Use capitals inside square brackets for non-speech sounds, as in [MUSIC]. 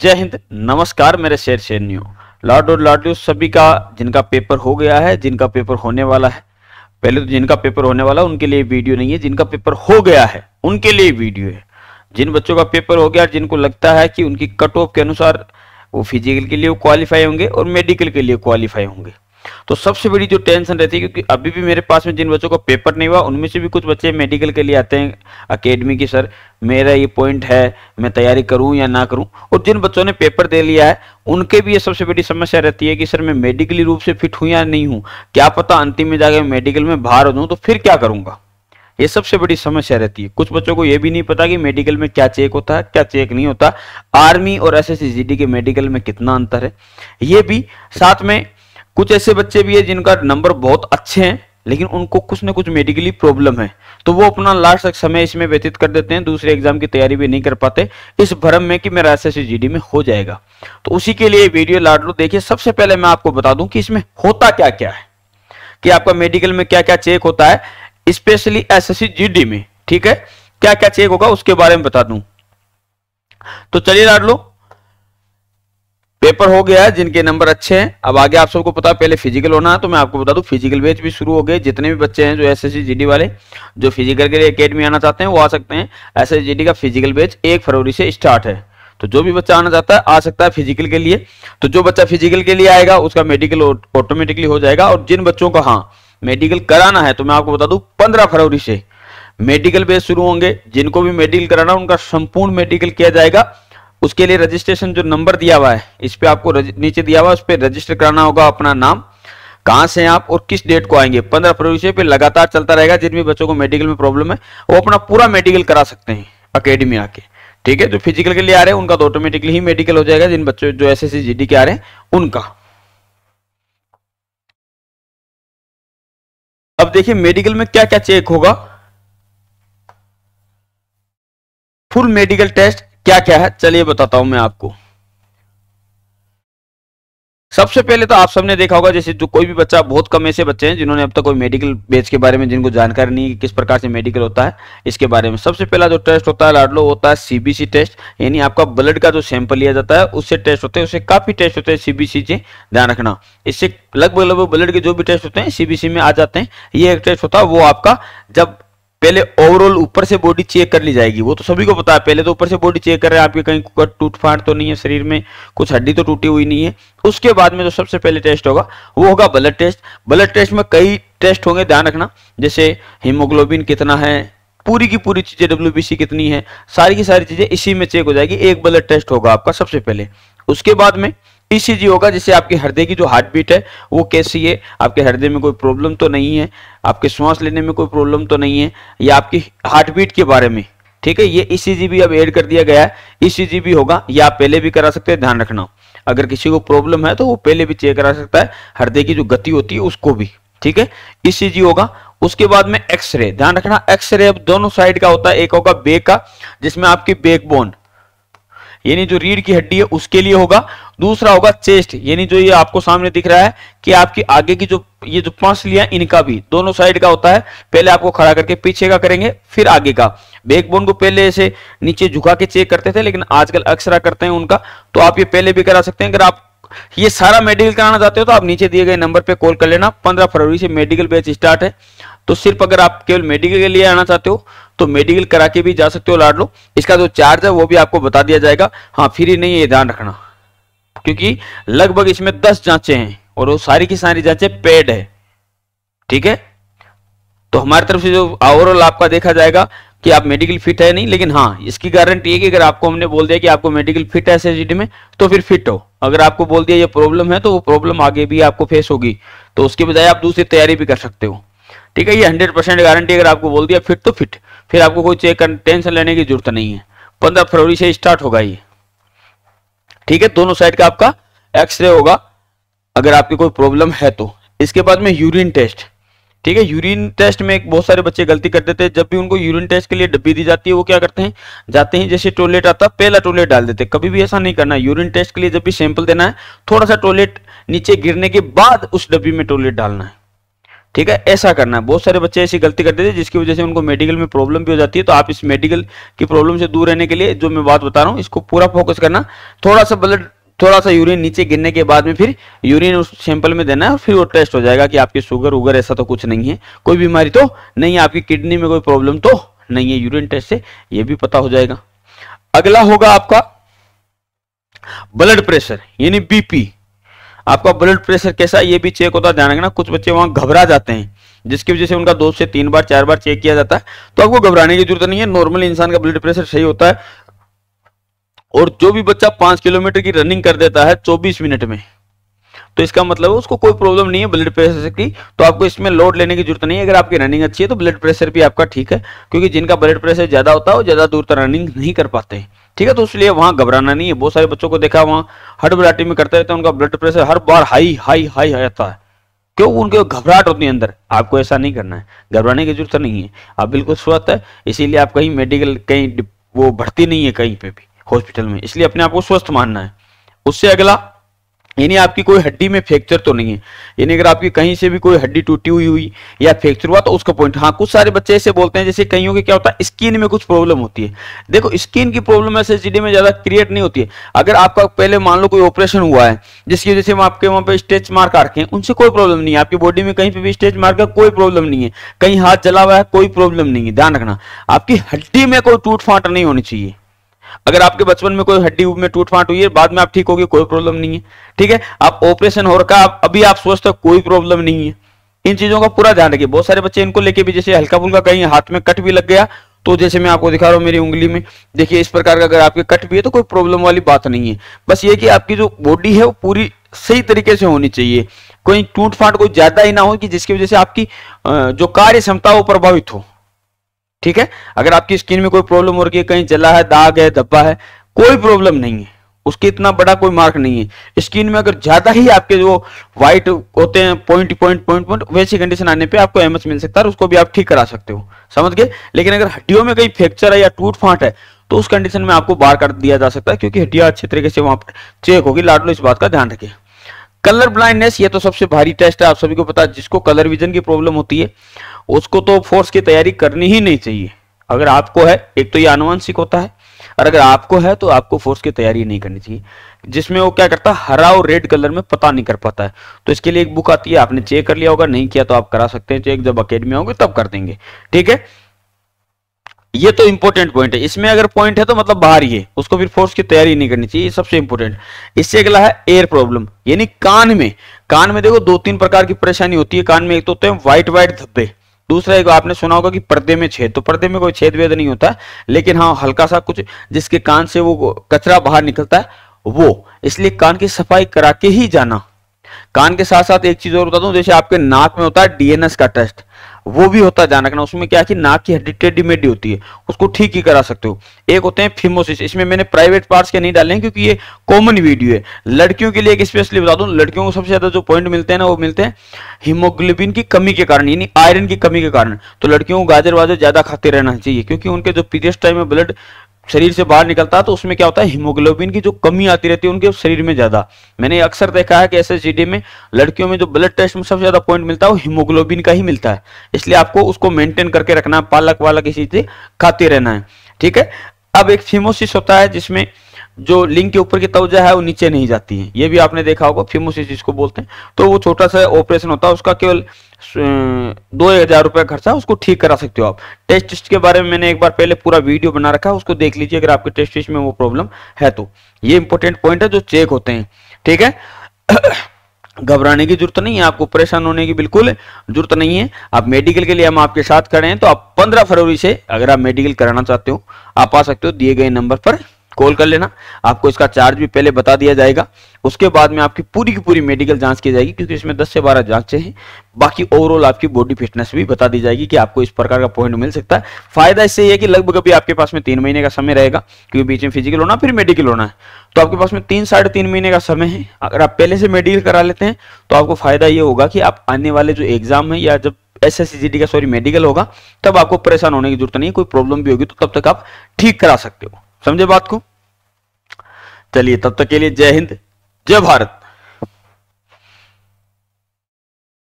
जय हिंद नमस्कार मेरे शेर शेरनियों लॉर्ड और लॉर्ड सभी का जिनका पेपर हो गया है जिनका पेपर होने वाला है पहले तो जिनका पेपर होने वाला उनके लिए वीडियो नहीं है जिनका पेपर हो गया है उनके लिए वीडियो है जिन बच्चों का पेपर हो गया जिनको लगता है कि उनकी कट ऑफ के अनुसार वो फिजिकल के लिए क्वालिफाई होंगे और मेडिकल के लिए क्वालिफाई होंगे तो सबसे बड़ी जो टेंशन रहती है क्योंकि अभी भी मेरे पास में जिन बच्चों का पेपर नहीं हुआ उनमें से भी कुछ बच्चे मेडिकल के लिए आते हैं अकेडमी की सर मेरा ये पॉइंट है मैं तैयारी करूँ या ना करूं और जिन बच्चों ने पेपर दे लिया है उनके भी ये सबसे बड़ी समस्या रहती है कि सर मैं मेडिकली रूप से फिट हूं या नहीं हूँ क्या पता अंतिम में जाकर मेडिकल में बाहर हो जाऊँ तो फिर क्या करूंगा ये सबसे बड़ी समस्या रहती है कुछ बच्चों को ये भी नहीं पता कि मेडिकल में क्या चेक होता है क्या चेक नहीं होता आर्मी और एस एस के मेडिकल में कितना अंतर है ये भी साथ में कुछ ऐसे बच्चे भी है जिनका नंबर बहुत अच्छे हैं लेकिन उनको कुछ ना कुछ मेडिकली प्रॉब्लम है तो वो अपना लास्ट समय इसमें व्यतीत कर देते हैं दूसरे एग्जाम की तैयारी भी नहीं कर पाते इस भ्रम में कि मेरा एस एस में हो जाएगा तो उसी के लिए वीडियो लाड लो देखिए सबसे पहले मैं आपको बता दूं कि इसमें होता क्या क्या है कि आपका मेडिकल में क्या क्या चेक होता है स्पेशली एस एस में ठीक है क्या क्या चेक होगा उसके बारे में बता दूं तो चलिए लाड लो पेपर हो गया जिनके नंबर अच्छे हैं अब आगे आप सबको पता है पहले फिजिकल होना है तो मैं आपको बता दूं फिजिकल बैच भी शुरू हो गए जितने भी बच्चे हैं जो एसएससी जीडी वाले जो फिजिकल के लिए एकेडमी आना चाहते हैं वो आ सकते हैं एसएससी जीडी का फिजिकल बैच एक फरवरी से स्टार्ट है तो जो भी बच्चा आना चाहता है आ सकता है फिजिकल के लिए तो जो बच्चा फिजिकल के लिए आएगा उसका मेडिकल ऑटोमेटिकली हो जाएगा और जिन बच्चों का हाँ मेडिकल कराना है तो मैं आपको बता दू पंद्रह फरवरी से मेडिकल बेस शुरू होंगे जिनको भी मेडिकल कराना उनका संपूर्ण मेडिकल किया जाएगा उसके लिए रजिस्ट्रेशन जो नंबर दिया हुआ है इस पर आपको रज, नीचे दिया हुआ है उस पर रजिस्टर कराना होगा अपना नाम कहां से हैं आप और किस डेट को आएंगे पंद्रह फरवरी से फिर लगातार चलता रहेगा जिन भी बच्चों को मेडिकल में प्रॉब्लम है वो अपना पूरा मेडिकल करा सकते हैं अकेडमी आके ठीक है जो फिजिकल के लिए आ रहे हैं उनका तो ऑटोमेटिकली ही मेडिकल हो जाएगा जिन बच्चों जो एस एस के आ रहे हैं उनका अब देखिए मेडिकल में क्या क्या चेक होगा फुल मेडिकल टेस्ट क्या क्या है चलिए बताता हूं मैं आपको सबसे पहले तो आप सबने देखा होगा जैसे जो कोई भी बच्चा बहुत कम ऐसे बच्चे हैं जिन्होंने अब तक कोई मेडिकल बेच के बारे में जिनको जानकारी नहीं कि किस प्रकार से मेडिकल होता है इसके बारे में सबसे पहला जो टेस्ट होता है लाडलो होता है सीबीसी टेस्ट यानी आपका ब्लड का जो सैंपल लिया जाता है उससे टेस्ट होते हैं उससे काफी टेस्ट होते हैं सीबीसी से ध्यान रखना इससे लगभग लगभग ब्लड के जो भी टेस्ट होते हैं सीबीसी में आ जाते हैं ये एक टेस्ट होता है वो आपका जब पहले ओवरऑल ऊपर से बॉडी चेक कर ली जाएगी वो तो सभी को पता है पहले तो ऊपर से बॉडी चेक कर रहे हैं आपके कहीं कट टूट फाट तो नहीं है शरीर में कुछ हड्डी तो टूटी हुई नहीं है उसके बाद में जो सबसे पहले टेस्ट होगा वो होगा ब्लड टेस्ट ब्लड टेस्ट में कई टेस्ट होंगे ध्यान रखना जैसे हीमोग्लोबिन कितना है पूरी की पूरी चीजें डब्ल्यू कितनी है सारी की सारी चीजें इसी में चेक हो जाएगी एक ब्लड टेस्ट होगा आपका सबसे पहले उसके बाद में ईसीजी होगा जिससे आपके हृदय की जो हार्ट बीट है वो कैसी है आपके हृदय में कोई प्रॉब्लम तो नहीं है आपके श्वास लेने में कोई प्रॉब्लम तो नहीं है या आपकी हार्ट बीट के बारे में ठीक है ये ईसीजी भी अब ऐड कर दिया गया है ईसीजी भी होगा या आप पहले भी करा सकते हैं ध्यान रखना अगर किसी को प्रॉब्लम है तो वो पहले भी चेक करा सकता है हृदय की जो गति होती है उसको भी ठीक है ईसीजी होगा उसके बाद में एक्सरे ध्यान रखना एक्सरे अब दोनों साइड का होता है एक होगा बेक का जिसमें आपकी बेक बोन यानी जो रीढ़ की हड्डी है उसके लिए होगा दूसरा होगा चेस्ट यानी जो ये आपको सामने दिख रहा है कि आपकी आगे की जो ये जो पांच लिया इनका भी दोनों साइड का होता है पहले आपको खड़ा करके पीछे का करेंगे फिर आगे का बैकबोन को पहले ऐसे नीचे झुका के चेक करते थे लेकिन आजकल अक्सरा करते हैं उनका तो आप ये पहले भी करा सकते हैं अगर आप ये सारा मेडिकल कराना चाहते हो तो आप नीचे दिए गए नंबर पे कॉल कर लेना पंद्रह फरवरी से मेडिकल बैच स्टार्ट है तो सिर्फ अगर आप केवल मेडिकल के लिए आना चाहते हो तो मेडिकल करा के भी जा सकते हो लाडलो इसका जो चार्ज है वो भी आपको बता दिया जाएगा हाँ फ्री नहीं ये ध्यान रखना क्योंकि लगभग इसमें दस जांचे हैं और वो सारी की सारी जांचे पेड है ठीक है तो हमारी तरफ से जो ओवरऑल आपका देखा जाएगा कि आप मेडिकल फिट है नहीं लेकिन हाँ इसकी गारंटी है कि अगर आपको हमने बोल दिया कि आपको मेडिकल फिट है एसएसडी में तो फिर फिट हो अगर आपको बोल दिया ये प्रॉब्लम है तो वो प्रॉब्लम आगे भी आपको फेस होगी तो उसके बजाय आप दूसरी तैयारी भी कर सकते हो ठीक है ये हंड्रेड परसेंट गारंटी अगर आपको बोल दिया फिट तो फिट फिर आपको कोई चेक टेंशन लेने की जरूरत नहीं है पंद्रह फरवरी से स्टार्ट होगा ये ठीक है दोनों साइड का आपका एक्सरे होगा अगर आपकी कोई प्रॉब्लम है तो इसके बाद में यूरिन टेस्ट ठीक है यूरिन टेस्ट में एक बहुत सारे बच्चे गलती कर देते हैं जब भी उनको यूरिन टेस्ट के लिए डब्बी दी जाती है वो क्या करते हैं जाते हैं जैसे टॉयलेट आता पहला टॉयलेट डाल देते हैं कभी भी ऐसा नहीं करना यूरिन टेस्ट के लिए जब भी सैंपल देना है थोड़ा सा टॉयलेट नीचे गिरने के बाद उस डब्बी में टॉयलेट डालना है ठीक है ऐसा करना है बहुत सारे बच्चे ऐसी गलती करते थे जिसकी वजह से उनको मेडिकल में प्रॉब्लम भी हो जाती है तो आप इस मेडिकल की प्रॉब्लम से दूर रहने के लिए जो मैं बात बता रहा हूँ इसको पूरा फोकस करना थोड़ा सा ब्लड थोड़ा सा यूरिन नीचे गिरने के बाद में फिर यूरिन उस सैंपल में देना है और फिर वो टेस्ट हो जाएगा कि आपकी शुगर उगर ऐसा तो कुछ नहीं है कोई बीमारी तो नहीं है आपकी किडनी में कोई प्रॉब्लम तो नहीं है यूरिन टेस्ट से ये भी पता हो जाएगा अगला होगा आपका ब्लड प्रेशर यानी बीपी आपका ब्लड प्रेशर कैसा ये भी चेक होता है ध्यान रखना कुछ बच्चे वहाँ घबरा जाते हैं जिसकी वजह से उनका दो से तीन बार चार बार चेक किया जाता है तो आपको घबराने की जरूरत नहीं है नॉर्मल इंसान का ब्लड प्रेशर सही होता है और जो भी बच्चा पांच किलोमीटर की रनिंग कर देता है चौबीस मिनट में तो इसका मतलब है उसको कोई प्रॉब्लम नहीं है ब्लड प्रेशर की तो आपको इसमें लोड लेने की जरूरत नहीं है अगर आपकी रनिंग अच्छी है तो ब्लड प्रेशर भी आपका ठीक है क्योंकि जिनका ब्लड प्रेशर ज्यादा होता है वो ज्यादा दूर तक रनिंग नहीं कर पाते हैं ठीक है तो इसलिए वहां घबराना नहीं है बहुत सारे बच्चों को देखा वहां हर्ट बराटी में करते रहते हैं उनका ब्लड प्रेशर हर बार हाई हाई हाई आता है क्यों उनके घबराहट होती है अंदर आपको ऐसा नहीं करना है घबराने की जरूरत नहीं है आप बिल्कुल स्वस्थ है इसीलिए आप कहीं मेडिकल कहीं वो भर्ती नहीं है कहीं पे भी हॉस्पिटल में इसलिए अपने आप को स्वस्थ मानना है उससे अगला यानी आपकी कोई हड्डी में फ्रैक्चर तो नहीं है यानी अगर आपकी कहीं से भी कोई हड्डी टूटी हुई हुई या फ्रैक्चर हुआ तो उसका पॉइंट हाँ कुछ सारे बच्चे ऐसे बोलते हैं जैसे कहीं के क्या होता है स्किन में कुछ प्रॉब्लम होती है देखो स्किन की प्रॉब्लम ऐसे चीजें में ज्यादा क्रिएट नहीं होती है अगर आपका पहले मान लो कोई ऑपरेशन हुआ है जिसकी वजह से आपके वहां पर स्ट्रेच मार्क आ रखे हैं उनसे कोई प्रॉब्लम नहीं है आपकी बॉडी में कहीं पर भी स्ट्रेच मार्क का कोई प्रॉब्लम नहीं है कहीं हाथ जला हुआ है कोई प्रॉब्लम नहीं है ध्यान रखना आपकी हड्डी में कोई टूट फाट नहीं होनी चाहिए अगर आपके बचपन में कोई हड्डी में टूट फाट हुई है बाद में आप ठीक होगी कोई प्रॉब्लम नहीं है ठीक है आप ऑपरेशन हो रखा आप अभी आप सोचते कोई प्रॉब्लम नहीं है इन चीजों का पूरा ध्यान रखिए बहुत सारे बच्चे इनको लेके भी जैसे हल्का फुल्का कहीं हाथ में कट भी लग गया तो जैसे मैं आपको दिखा रहा हूँ मेरी उंगली में देखिए इस प्रकार का अगर आपके कट भी है तो कोई प्रॉब्लम वाली बात नहीं है बस ये कि आपकी जो बॉडी है वो पूरी सही तरीके से होनी चाहिए कोई टूट फाट कोई ज्यादा ही ना हो कि जिसकी वजह से आपकी जो कार्य क्षमता वो प्रभावित हो ठीक है अगर आपकी स्किन में कोई प्रॉब्लम हो रही है कहीं जला है दाग है धब्बा है कोई प्रॉब्लम नहीं है उसके इतना बड़ा कोई मार्क नहीं है स्किन में अगर ज्यादा ही आपके जो व्हाइट होते हैं पॉइंट पॉइंट पॉइंट पॉइंट वैसी कंडीशन आने पे आपको एमएस मिल सकता है उसको भी आप ठीक करा सकते हो समझ गए लेकिन अगर हड्डियों में कहीं फ्रैक्चर है या टूट फाट है तो उस कंडीशन में आपको बाहर कर दिया जा सकता है क्योंकि हड्डियां अच्छे तरीके से वहां पर चेक होगी लाडलो इस बात का ध्यान रखें कलर ब्लाइंडनेस ये तो सबसे भारी टेस्ट है आप सभी को पता है जिसको कलर विजन की प्रॉब्लम होती है उसको तो फोर्स की तैयारी करनी ही नहीं चाहिए अगर आपको है एक तो ये अनुवंशिक होता है और अगर आपको है तो आपको फोर्स की तैयारी नहीं करनी चाहिए जिसमें वो क्या करता है हरा और रेड कलर में पता नहीं कर पाता है तो इसके लिए एक बुक आती है आपने चेक कर लिया होगा नहीं किया तो आप करा सकते हैं चेक जब अकेडमी होगी तब कर देंगे ठीक है ये तो इंपॉर्टेंट पॉइंट है इसमें अगर पॉइंट है तो मतलब बाहर ये उसको फिर फोर्स की तैयारी नहीं करनी चाहिए सबसे इंपॉर्टेंट इससे अगला है एयर प्रॉब्लम यानी कान में कान में देखो दो तीन प्रकार की परेशानी होती है कान में एक तो होते हैं व्हाइट व्हाइट धब्बे दूसरा एक आपने सुना होगा कि पर्दे में छेद तो पर्दे में कोई छेद वेद नहीं होता लेकिन हाँ हल्का सा कुछ जिसके कान से वो कचरा बाहर निकलता है वो इसलिए कान की सफाई करा के ही जाना कान के साथ साथ एक चीज और बता दूं जैसे आपके नाक में होता है डीएनएस का टेस्ट वो भी होता है ध्यान रखना उसमें क्या है कि नाक की हड्डी टेडी मेडी होती है उसको ठीक ही करा सकते हो एक होते हैं फिमोसिस इसमें मैंने प्राइवेट पार्ट्स के नहीं डाले हैं क्योंकि ये कॉमन वीडियो है लड़कियों के लिए एक स्पेशली बता दूं लड़कियों को सबसे ज्यादा जो पॉइंट मिलते हैं ना वो मिलते हैं हीमोग्लोबिन की कमी के कारण यानी आयरन की कमी के कारण तो लड़कियों को गाजर वाजर ज्यादा खाते रहना चाहिए क्योंकि उनके जो पीरियस टाइम में ब्लड शरीर से बाहर निकलता है तो उसमें क्या होता है हीमोग्लोबिन की जो कमी आती रहती है उनके शरीर में ज्यादा मैंने अक्सर देखा है कि एस में लड़कियों में जो ब्लड टेस्ट में सबसे ज्यादा पॉइंट मिलता है वो हीमोग्लोबिन का ही मिलता है इसलिए आपको उसको मेंटेन करके रखना है पालक वालक इसी से खाते रहना है ठीक है अब एक फीमोसिस होता है जिसमें जो लिंग के ऊपर की तवजा है वो नीचे नहीं जाती है ये भी आपने देखा होगा फीमोसिस जिसको बोलते हैं तो वो छोटा सा ऑपरेशन होता है उसका केवल दो हजार रुपये खर्चा उसको ठीक करा सकते हो आप टेस्ट टेस्ट के बारे में मैंने एक बार पहले पूरा वीडियो बना रखा है उसको देख लीजिए अगर आपके टेस्ट टेस्ट में वो प्रॉब्लम है तो ये इंपॉर्टेंट पॉइंट है जो चेक होते हैं ठीक है [COUGHS] घबराने की जरूरत नहीं है आपको परेशान होने की बिल्कुल जरूरत नहीं है आप मेडिकल के लिए हम आपके साथ खड़े हैं तो आप पंद्रह फरवरी से अगर आप मेडिकल कराना चाहते हो आप आ सकते हो दिए गए नंबर पर कॉल कर लेना आपको इसका चार्ज भी पहले बता दिया जाएगा उसके बाद में आपकी पूरी की पूरी मेडिकल जांच की जाएगी क्योंकि इसमें 10 से 12 जांचें हैं बाकी ओवरऑल आपकी बॉडी फिटनेस भी बता दी जाएगी कि आपको इस प्रकार का पॉइंट मिल सकता है फायदा इससे है कि लगभग अभी आपके पास में तीन महीने का समय रहेगा क्योंकि बीच में फिजिकल होना फिर मेडिकल होना है तो आपके पास में तीन साढ़े तीन महीने का समय है अगर आप पहले से मेडिकल करा लेते हैं तो आपको फायदा ये होगा कि आप आने वाले जो एग्जाम है या जब एस एस का सॉरी मेडिकल होगा तब आपको परेशान होने की जरूरत नहीं कोई प्रॉब्लम भी होगी तो तब तक आप ठीक करा सकते हो समझे बात को चलिए तब तक के लिए जय हिंद जय भारत